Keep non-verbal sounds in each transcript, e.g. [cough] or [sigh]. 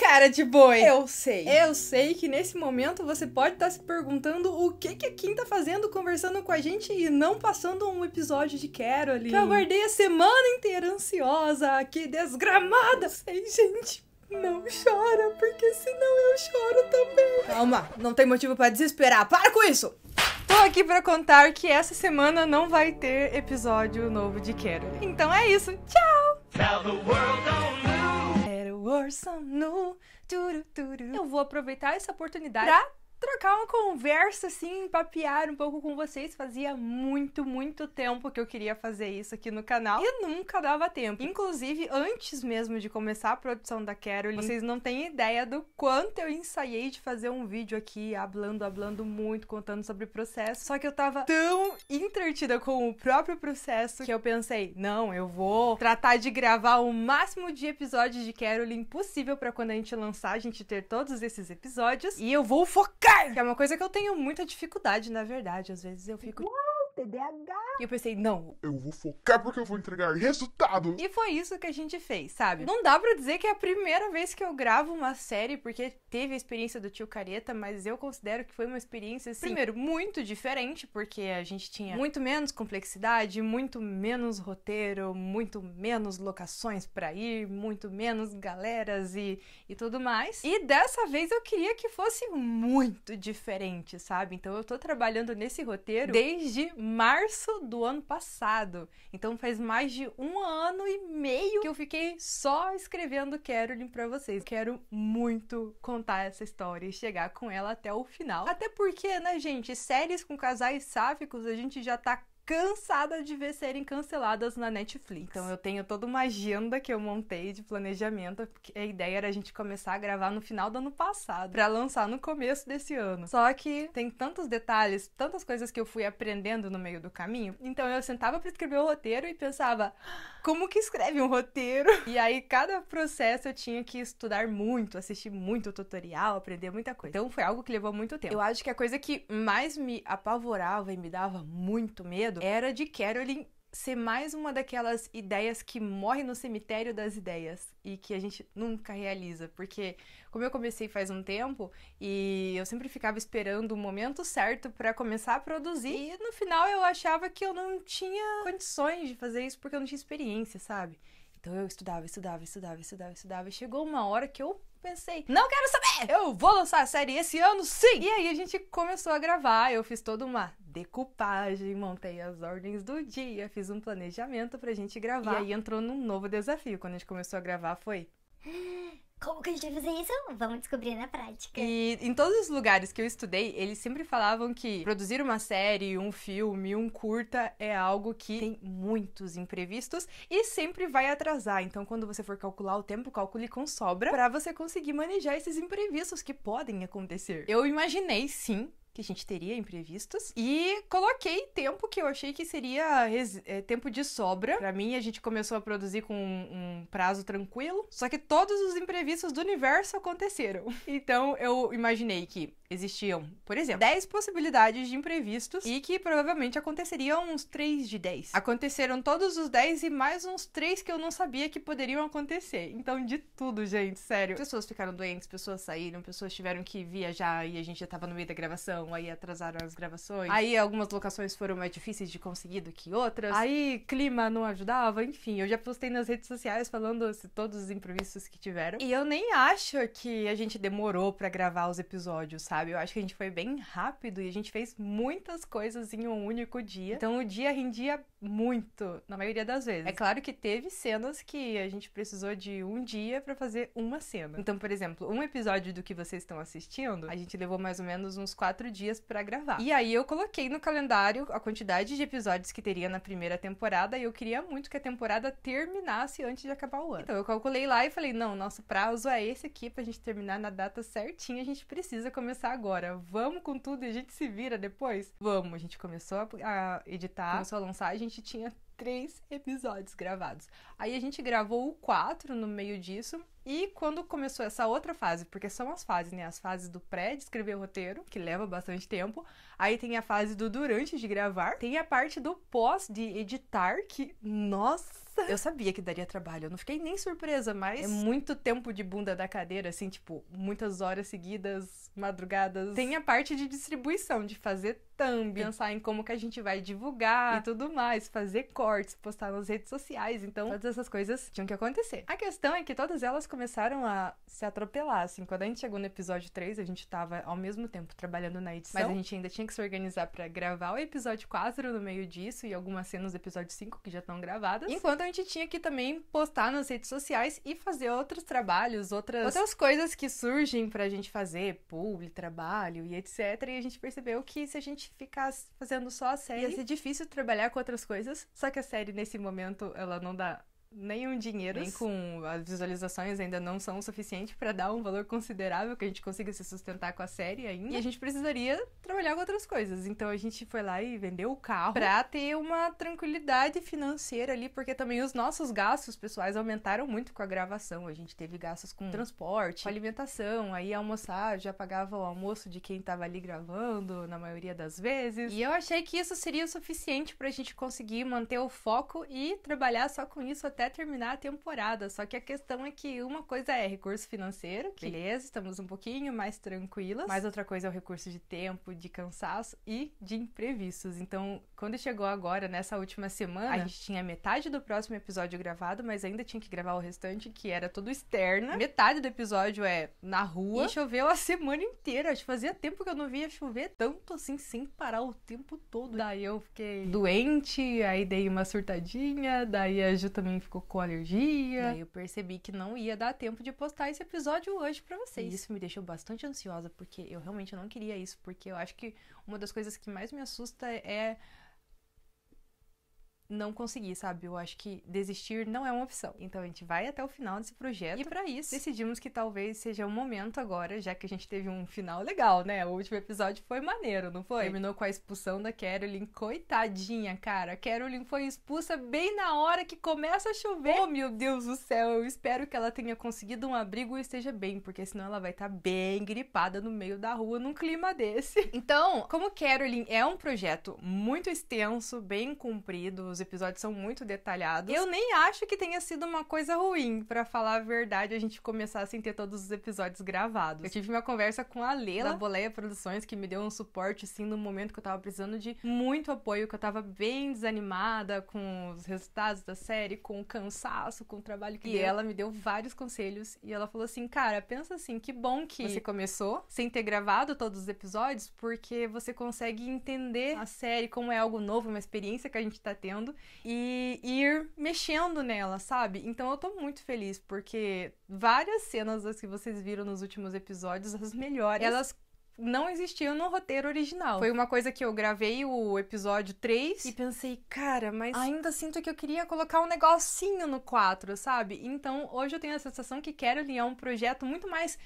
cara de boi. Eu sei. Eu sei que nesse momento você pode estar se perguntando o que, que a Kim tá fazendo conversando com a gente e não passando um episódio de Caroline. Que eu aguardei a semana inteira ansiosa, que desgramada. Eu sei, gente. Não chora, porque senão eu choro também. Calma, não tem motivo para desesperar. Para com isso! Tô aqui para contar que essa semana não vai ter episódio novo de Quero. Então é isso. Tchau! Eu vou aproveitar essa oportunidade pra trocar uma conversa, assim, papear um pouco com vocês. Fazia muito, muito tempo que eu queria fazer isso aqui no canal e nunca dava tempo. Inclusive, antes mesmo de começar a produção da Caroline, vocês não têm ideia do quanto eu ensaiei de fazer um vídeo aqui, hablando, hablando muito, contando sobre o processo. Só que eu tava tão entretida com o próprio processo que eu pensei, não, eu vou tratar de gravar o máximo de episódios de Caroline possível para quando a gente lançar, a gente ter todos esses episódios. E eu vou focar que é uma coisa que eu tenho muita dificuldade, na verdade. Às vezes eu fico. TDAH. E eu pensei, não. Eu vou focar porque eu vou entregar resultado. E foi isso que a gente fez, sabe? Não dá pra dizer que é a primeira vez que eu gravo uma série, porque teve a experiência do tio Careta, mas eu considero que foi uma experiência, assim, primeiro, muito diferente, porque a gente tinha muito menos complexidade, muito menos roteiro, muito menos locações para ir, muito menos galeras e, e tudo mais. E dessa vez eu queria que fosse muito diferente, sabe? Então eu tô trabalhando nesse roteiro desde março do ano passado. Então faz mais de um ano e meio que eu fiquei só escrevendo Carolyn para vocês. Quero muito contar essa história e chegar com ela até o final. Até porque, né, gente, séries com casais sáficos a gente já tá cansada de ver serem canceladas na Netflix. Então eu tenho toda uma agenda que eu montei de planejamento, porque a ideia era a gente começar a gravar no final do ano passado, para lançar no começo desse ano. Só que tem tantos detalhes, tantas coisas que eu fui aprendendo no meio do caminho. Então eu sentava para escrever o roteiro e pensava: ah, como que escreve um roteiro? E aí, cada processo eu tinha que estudar muito, assistir muito tutorial, aprender muita coisa. Então, foi algo que levou muito tempo. Eu acho que a coisa que mais me apavorava e me dava muito medo era de Carolyn ser mais uma daquelas ideias que morre no cemitério das ideias e que a gente nunca realiza, porque como eu comecei faz um tempo e eu sempre ficava esperando o momento certo para começar a produzir e no final eu achava que eu não tinha condições de fazer isso porque eu não tinha experiência, sabe? Então eu estudava, estudava, estudava, estudava, estudava e chegou uma hora que eu pensei, não quero saber! Eu vou lançar a série esse ano, sim! E aí a gente começou a gravar, eu fiz toda uma decupagem, montei as ordens do dia, fiz um planejamento pra gente gravar. E aí entrou num novo desafio. Quando a gente começou a gravar, foi. [gasps] [gasps] Como que a gente vai fazer isso? Vamos descobrir na prática. E em todos os lugares que eu estudei, eles sempre falavam que produzir uma série, um filme, um curta é algo que tem muitos imprevistos e sempre vai atrasar. Então, quando você for calcular o tempo, calcule com sobra para você conseguir manejar esses imprevistos que podem acontecer. Eu imaginei, sim, que a gente teria imprevistos. E coloquei tempo que eu achei que seria é, tempo de sobra. Para mim, a gente começou a produzir com um, um, prazo tranquilo. Só que todos os imprevistos do universo aconteceram. [laughs] Então, eu imaginei que existiam, por exemplo, 10 possibilidades de imprevistos e que provavelmente aconteceriam uns 3 de 10. Aconteceram todos os 10 e mais uns 3 que eu não sabia que poderiam acontecer. Então, de tudo, gente, sério. Pessoas ficaram doentes, pessoas saíram, pessoas tiveram que viajar e a gente já tava no meio da gravação aí atrasaram as gravações. Aí algumas locações foram mais difíceis de conseguir do que outras. Aí clima não ajudava, enfim. Eu já postei nas redes sociais falando se todos os imprevistos que tiveram. E eu nem acho que a gente demorou para gravar os episódios, sabe? Eu acho que a gente foi bem rápido e a gente fez muitas coisas em um único dia. Então o dia rendia muito, na maioria das vezes. É claro que teve cenas que a gente precisou de um dia para fazer uma cena. Então, por exemplo, um episódio do que vocês estão assistindo, a gente levou mais ou menos uns quatro quatro dias para gravar. E aí eu coloquei no calendário a quantidade de episódios que teria na primeira temporada e eu queria muito que a temporada terminasse antes de acabar o ano. Então eu calculei lá e falei: não, nosso prazo é esse aqui pra gente terminar na data certinha, a gente precisa começar agora. Vamos com tudo e a gente se vira depois? Vamos. A gente começou a editar, começou a lançar, a gente tinha três episódios gravados. Aí a gente gravou o quatro no meio disso. E quando começou essa outra fase, porque são as fases, né? As fases do pré de escrever o roteiro, que leva bastante tempo. Aí tem a fase do durante de gravar. Tem a parte do pós de editar, que, nossa! Eu sabia que daria trabalho, eu não fiquei nem surpresa, mas é muito tempo de bunda da cadeira, assim, tipo, muitas horas seguidas, madrugadas. Tem a parte de distribuição, de fazer thumb, pensar em como que a gente vai divulgar e tudo mais, fazer cortes, postar nas redes sociais. Então, todas essas coisas tinham que acontecer. A questão é que todas elas começaram a se atropelar, assim. Quando a gente chegou no episódio 3, a gente tava ao mesmo tempo trabalhando na edição, mas a gente ainda tinha que se organizar para gravar o episódio 4 no meio disso e algumas cenas do episódio 5 que já estão gravadas. Enquanto a gente tinha que também postar nas redes sociais e fazer outros trabalhos, outras outras coisas que surgem pra gente fazer, pool, publi, trabalho e etc. E a gente percebeu que se a gente ficasse fazendo só a série, ia ser difícil trabalhar com outras coisas. Só que a série, nesse momento, ela não dá nenhum dinheiro, nem com as visualizações ainda não são suficientes para dar um valor considerável que a gente consiga se sustentar com a série ainda. E a gente precisaria trabalhar com outras coisas. Então a gente foi lá e vendeu o carro para ter uma tranquilidade financeira ali, porque também os nossos gastos pessoais aumentaram muito com a gravação. A gente teve gastos com hum. transporte, com alimentação, aí almoçar, já pagava o almoço de quem tava ali gravando na maioria das vezes. E eu achei que isso seria o suficiente pra gente conseguir manter o foco e trabalhar só com isso até até terminar a temporada. Só que a questão é que uma coisa é recurso financeiro, que beleza, estamos um pouquinho mais tranquilas, mas outra coisa é o recurso de tempo, de cansaço e de imprevistos. Então, quando chegou agora, nessa última semana, a gente tinha metade do próximo episódio gravado, mas ainda tinha que gravar o restante, que era tudo externa. Metade do episódio é na rua. E choveu a semana inteira. Acho que fazia tempo que eu não via chover tanto assim, sem parar o tempo todo. Daí eu fiquei doente, aí dei uma surtadinha, daí a Ju também ficou ficou com alergia. Daí eu percebi que não ia dar tempo de postar esse episódio hoje para vocês. E isso me deixou bastante ansiosa, porque eu realmente não queria isso, porque eu acho que uma das coisas que mais me assusta é não conseguir, sabe? Eu acho que desistir não é uma opção. Então a gente vai até o final desse projeto. E para isso, decidimos que talvez seja o momento agora, já que a gente teve um final legal, né? O último episódio foi maneiro, não foi? Terminou com a expulsão da Carolyn. Coitadinha, cara. A Carolyn foi expulsa bem na hora que começa a chover. Oh, meu Deus do céu. Eu espero que ela tenha conseguido um abrigo e esteja bem, porque senão ela vai estar tá bem gripada no meio da rua num clima desse. Então, como Carolyn é um projeto muito extenso, bem comprido, os os episódios são muito detalhados. Eu nem acho que tenha sido uma coisa ruim, para falar a verdade, a gente começar sem ter todos os episódios gravados. Eu tive uma conversa com a Lela, da Boleia Produções, que me deu um suporte, assim, no momento que eu tava precisando de muito apoio, que eu tava bem desanimada com os resultados da série, com o cansaço, com o trabalho que E deu. ela me deu vários conselhos e ela falou assim, cara, pensa assim, que bom que você começou sem ter gravado todos os episódios, porque você consegue entender a série como é algo novo, uma experiência que a gente tá tendo, e ir mexendo nela, sabe? Então eu tô muito feliz porque várias cenas das que vocês viram nos últimos episódios, as melhores, elas não existiam no roteiro original. Foi uma coisa que eu gravei o episódio 3 e pensei, cara, mas ainda sinto que eu queria colocar um negocinho no 4, sabe? Então hoje eu tenho a sensação que quero alinhar é um projeto muito mais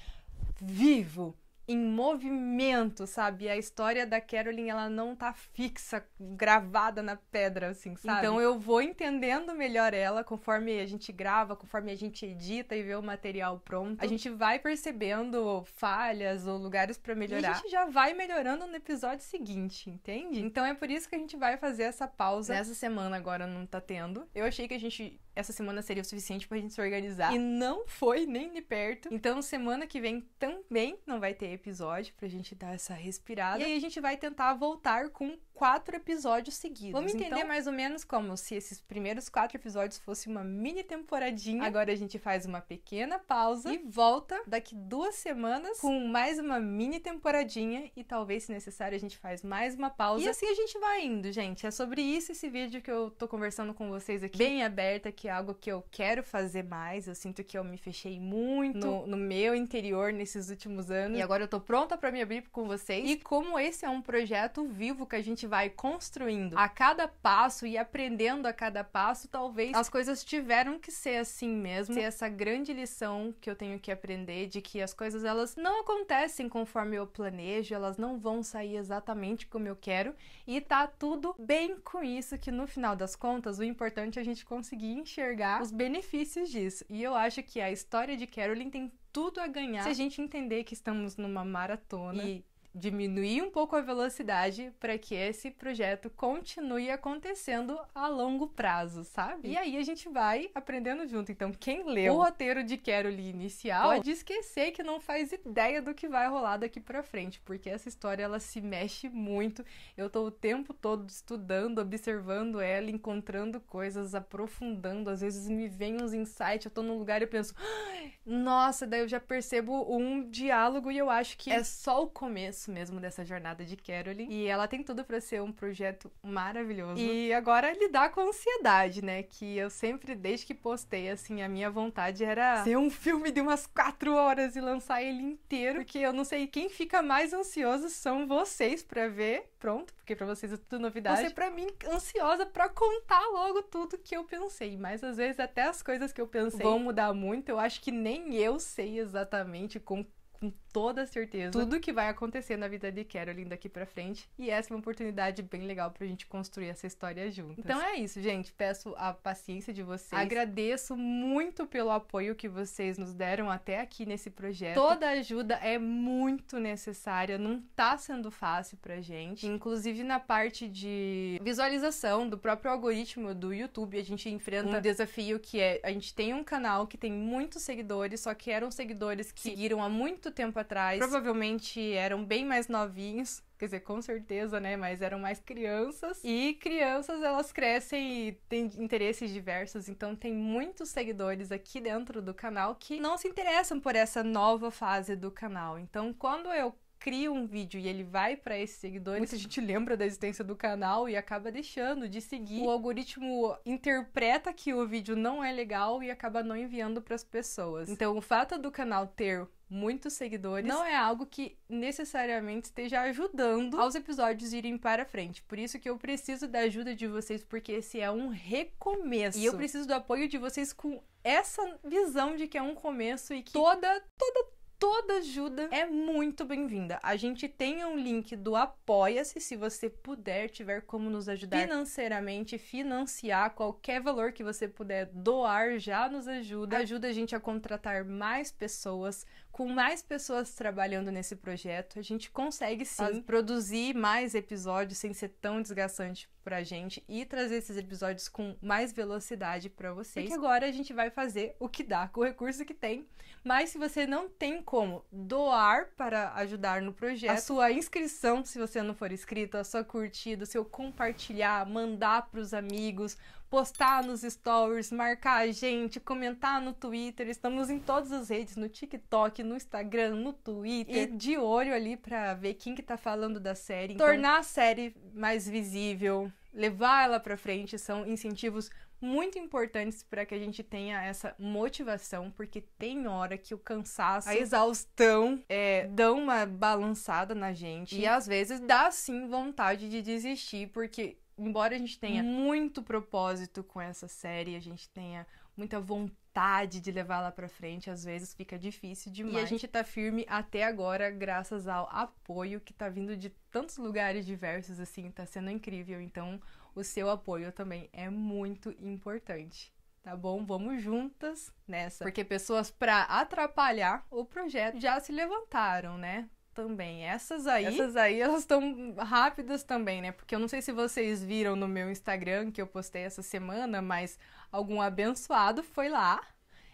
vivo, em movimento, sabe? A história da Carolyn, ela não tá fixa, gravada na pedra, assim, sabe? Então eu vou entendendo melhor ela conforme a gente grava, conforme a gente edita e vê o material pronto. A gente vai percebendo falhas ou lugares para melhorar. E a gente já vai melhorando no episódio seguinte, entende? Então é por isso que a gente vai fazer essa pausa. Nessa semana agora não tá tendo. Eu achei que a gente essa semana seria o suficiente pra gente se organizar e não foi nem de perto. Então semana que vem também não vai ter episódio pra gente dar essa respirada. E aí a gente vai tentar voltar com quatro episódios seguidos. Vamos entender então... mais ou menos como se esses primeiros quatro episódios fosse uma mini temporadinha. Agora a gente faz uma pequena pausa e volta daqui duas semanas com mais uma mini temporadinha e talvez, se necessário, a gente faz mais uma pausa. E assim a gente vai indo, gente. É sobre isso esse vídeo que eu tô conversando com vocês aqui, bem aberta, que é algo que eu quero fazer mais. Eu sinto que eu me fechei muito no, no meu interior nesses últimos anos e agora eu tô pronta para me abrir com vocês. E como esse é um projeto vivo que a gente gente vai construindo a cada passo e aprendendo a cada passo, talvez as coisas tiveram que ser assim mesmo. Ser essa grande lição que eu tenho que aprender de que as coisas elas não acontecem conforme eu planejo, elas não vão sair exatamente como eu quero e tá tudo bem com isso, que no final das contas o importante é a gente conseguir enxergar os benefícios disso. E eu acho que a história de Carolyn tem tudo a ganhar se a gente entender que estamos numa maratona e diminuir um pouco a velocidade para que esse projeto continue acontecendo a longo prazo, sabe? E aí a gente vai aprendendo junto. Então, quem leu o roteiro de Caroline inicial pode esquecer que não faz ideia do que vai rolar daqui para frente, porque essa história ela se mexe muito. Eu tô o tempo todo estudando, observando ela, encontrando coisas, aprofundando. Às vezes me vem uns insights, eu tô num lugar e penso: ah, "Nossa, daí eu já percebo um diálogo e eu acho que é, é só o começo começo mesmo dessa jornada de Caroline. E ela tem tudo para ser um projeto maravilhoso. E agora lidar com a ansiedade, né? Que eu sempre, desde que postei, assim, a minha vontade era ser um filme de umas quatro horas e lançar ele inteiro. Porque eu não sei quem fica mais ansioso são vocês para ver pronto, porque para vocês é tudo novidade. Você para mim ansiosa para contar logo tudo que eu pensei, mas às vezes até as coisas que eu pensei vão mudar muito. Eu acho que nem eu sei exatamente com com toda certeza tudo que vai acontecer na vida de Caroline daqui para frente. E essa é uma oportunidade bem legal pra gente construir essa história juntos Então é isso, gente. Peço a paciência de vocês. Agradeço muito pelo apoio que vocês nos deram até aqui nesse projeto. Toda ajuda é muito necessária, não tá sendo fácil pra gente. Inclusive na parte de visualização do próprio algoritmo do YouTube, a gente enfrenta um desafio que é a gente tem um canal que tem muitos seguidores, só que eram seguidores que seguiram há muito tempo atrás. Provavelmente eram bem mais novinhos. Quer dizer, com certeza, né? Mas eram mais crianças. E crianças, elas crescem e têm interesses diversos. Então, tem muitos seguidores aqui dentro do canal que não se interessam por essa nova fase do canal. Então, quando eu crio um vídeo e ele vai para esses seguidores, muita gente lembra da existência do canal e acaba deixando de seguir. O algoritmo interpreta que o vídeo não é legal e acaba não enviando para as pessoas. Então, o fato do canal ter muitos seguidores, não é algo que necessariamente esteja ajudando aos episódios irem para frente. Por isso que eu preciso da ajuda de vocês, porque esse é um recomeço. E eu preciso do apoio de vocês com essa visão de que é um começo e que toda, toda, toda ajuda é muito bem-vinda. A gente tem um link do Apoia-se, se você puder, tiver como nos ajudar financeiramente, financiar qualquer valor que você puder doar já nos ajuda. Ajuda a gente a contratar mais pessoas, com mais pessoas trabalhando nesse projeto, a gente consegue sim Faz... produzir mais episódios sem ser tão desgastante pra gente e trazer esses episódios com mais velocidade para vocês. Porque agora a gente vai fazer o que dá com o recurso que tem. Mas se você não tem como doar para ajudar no projeto, a sua inscrição, se você não for inscrito, a sua curtida, o seu compartilhar, mandar para os amigos, postar nos stories, marcar a gente, comentar no Twitter. Estamos em todas as redes, no TikTok, no Instagram, no Twitter. E de olho ali para ver quem que tá falando da série. Então, tornar a série mais visível, levar ela para frente são incentivos muito importantes para que a gente tenha essa motivação, porque tem hora que o cansaço, a exaustão, é, dão uma balançada na gente. E às vezes dá sim vontade de desistir, porque embora a gente tenha uhum. muito propósito com essa série, a gente tenha muita vontade de levar lá para frente, às vezes fica difícil demais. E a gente tá firme até agora graças ao apoio que tá vindo de tantos lugares diversos assim, tá sendo incrível. Então, o seu apoio também é muito importante tá bom? Vamos juntas nessa. Porque pessoas para atrapalhar o projeto já se levantaram, né? também. Essas aí. Essas aí, elas estão rápidas também, né? Porque eu não sei se vocês viram no meu Instagram que eu postei essa semana, mas algum abençoado foi lá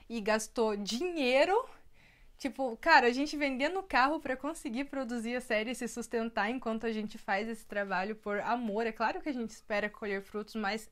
e gastou dinheiro. Tipo, cara, a gente vendendo carro para conseguir produzir a série e se sustentar enquanto a gente faz esse trabalho por amor. É claro que a gente espera colher frutos, mas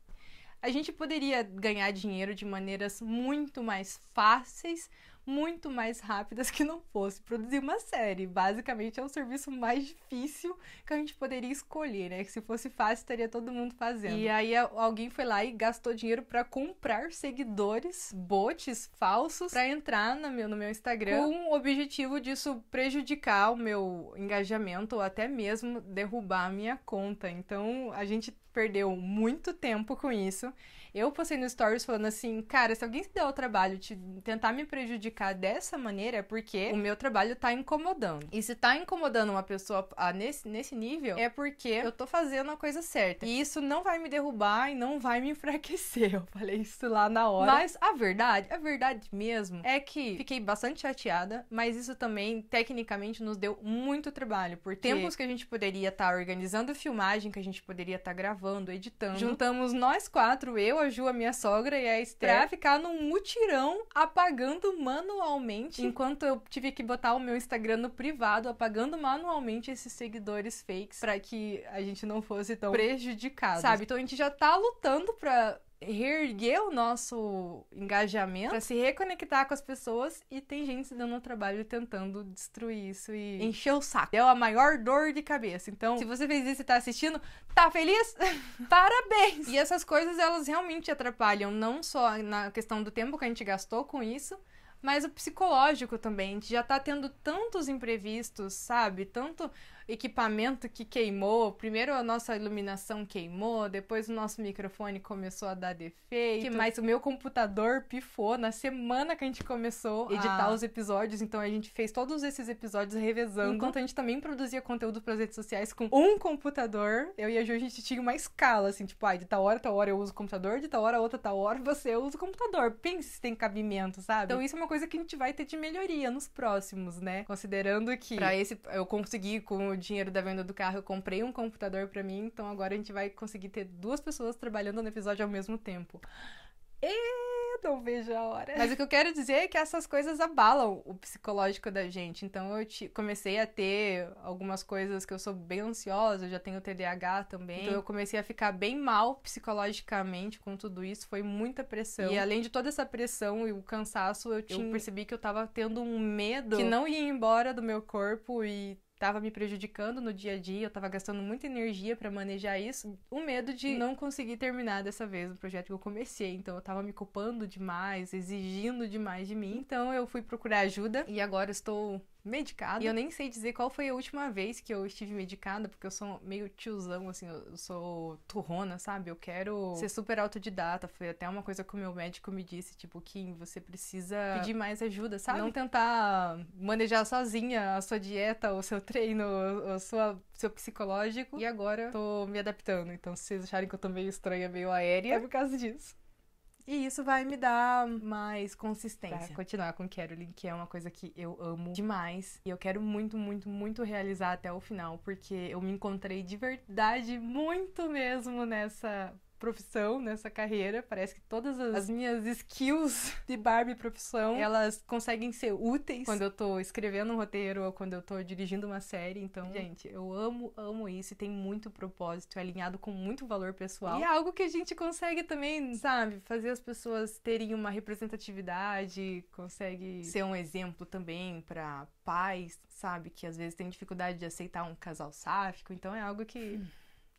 a gente poderia ganhar dinheiro de maneiras muito mais fáceis, muito mais rápidas que não fosse produzir uma série. Basicamente é o serviço mais difícil que a gente poderia escolher, né? Que se fosse fácil, estaria todo mundo fazendo. E aí alguém foi lá e gastou dinheiro para comprar seguidores, bots falsos, para entrar no meu, no meu Instagram com o objetivo disso prejudicar o meu engajamento ou até mesmo derrubar a minha conta. Então a gente perdeu muito tempo com isso eu postei no Stories falando assim, cara, se alguém se der o trabalho de tentar me prejudicar dessa maneira, é porque o meu trabalho tá incomodando. E se tá incomodando uma pessoa a, nesse, nesse nível, é porque eu tô fazendo a coisa certa. E isso não vai me derrubar e não vai me [laughs] enfraquecer. Eu falei isso lá na hora. Mas a verdade, a verdade mesmo, é que fiquei bastante chateada, mas isso também, tecnicamente, nos deu muito trabalho. Por tempos que a gente poderia estar tá organizando filmagem, que a gente poderia estar tá gravando, editando. Juntamos nós quatro, eu, a Ju, a minha sogra e a Esther pra é. ficar num mutirão apagando manualmente. Enquanto eu tive que botar o meu Instagram no privado, apagando manualmente esses seguidores fakes para que a gente não fosse tão prejudicado, sabe? Então a gente já tá lutando pra reerguer o nosso engajamento, para se reconectar com as pessoas e tem gente dando um trabalho tentando destruir isso e encher o saco. Deu é a maior dor de cabeça. Então, se você fez isso e tá assistindo, tá feliz? [laughs] Parabéns! E essas coisas elas realmente atrapalham não só na questão do tempo que a gente gastou com isso, mas o psicológico também. A gente já tá tendo tantos imprevistos, sabe? Tanto equipamento que queimou. Primeiro a nossa iluminação queimou, depois o nosso microfone começou a dar defeito. Que mais o meu computador pifou na semana que a gente começou a editar ah. os episódios, então a gente fez todos esses episódios revezando. Uhum. Enquanto a gente também produzia conteúdo para as redes sociais com um computador, eu e a Ju a gente tinha uma escala assim, tipo, ah, de tal hora, tal hora eu uso o computador, de tal hora, outra tal hora você usa o computador. Pense se tem cabimento, sabe? Então isso é uma coisa que a gente vai ter de melhoria nos próximos, né? Considerando que para esse eu consegui com dinheiro da venda do carro, eu comprei um computador para mim, então agora a gente vai conseguir ter duas pessoas trabalhando no episódio ao mesmo tempo. E não vejo a hora. Mas o que eu quero dizer é que essas coisas abalam o psicológico da gente. Então eu te, comecei a ter algumas coisas que eu sou bem ansiosa, eu já tenho TDAH também. Então eu comecei a ficar bem mal psicologicamente com tudo isso, foi muita pressão. E além de toda essa pressão e o cansaço, eu, tinha... eu percebi que eu tava tendo um medo que não ia embora do meu corpo e estava me prejudicando no dia a dia, eu estava gastando muita energia para manejar isso, o medo de não conseguir terminar dessa vez o projeto que eu comecei. Então eu estava me culpando demais, exigindo demais de mim. Então eu fui procurar ajuda e agora estou medicada. E eu nem sei dizer qual foi a última vez que eu estive medicada, porque eu sou meio tiozão, assim, eu sou turrona, sabe? Eu quero ser super autodidata. Foi até uma coisa que o meu médico me disse, tipo, Kim, você precisa pedir mais ajuda, sabe? Não tentar manejar sozinha a sua dieta, o seu treino, o sua, seu psicológico. E agora tô me adaptando. Então, se vocês acharem que eu tô meio estranha, meio aérea, é por causa disso. E isso vai me dar mais consistência. Pra continuar com Caroline, que é uma coisa que eu amo demais. E eu quero muito, muito, muito realizar até o final, porque eu me encontrei de verdade muito mesmo nessa profissão, nessa carreira. Parece que todas as, as, minhas skills de Barbie profissão, elas conseguem ser úteis quando eu tô escrevendo um roteiro ou quando eu tô dirigindo uma série. Então, gente, eu amo, amo isso e tem muito propósito, é alinhado com muito valor pessoal. E é algo que a gente consegue também, sabe, fazer as pessoas terem uma representatividade, consegue ser um exemplo também para pais, sabe, que às vezes tem dificuldade de aceitar um casal sáfico. Então, é algo que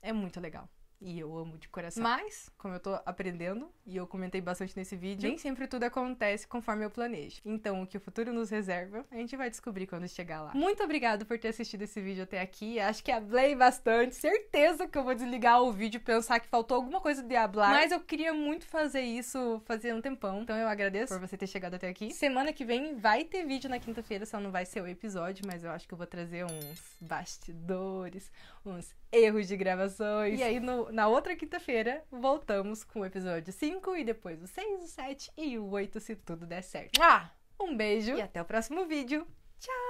é muito legal. E eu amo de coração. Mas, como eu tô aprendendo, e eu comentei bastante nesse vídeo, nem sempre tudo acontece conforme eu planejo. Então, o que o futuro nos reserva, a gente vai descobrir quando chegar lá. Muito obrigado por ter assistido esse vídeo até aqui. Acho que hablei bastante. Certeza que eu vou desligar o vídeo e pensar que faltou alguma coisa de hablar. Mas eu queria muito fazer isso fazia um tempão. Então eu agradeço por você ter chegado até aqui. Semana que vem vai ter vídeo na quinta-feira, só não vai ser o episódio, mas eu acho que eu vou trazer uns bastidores, uns erros de gravações. E aí, no, na outra quinta-feira, voltamos com o episódio 5 e depois o 6, o 7 e o 8, se tudo der certo. Ah, um beijo e até o próximo vídeo. Tchau!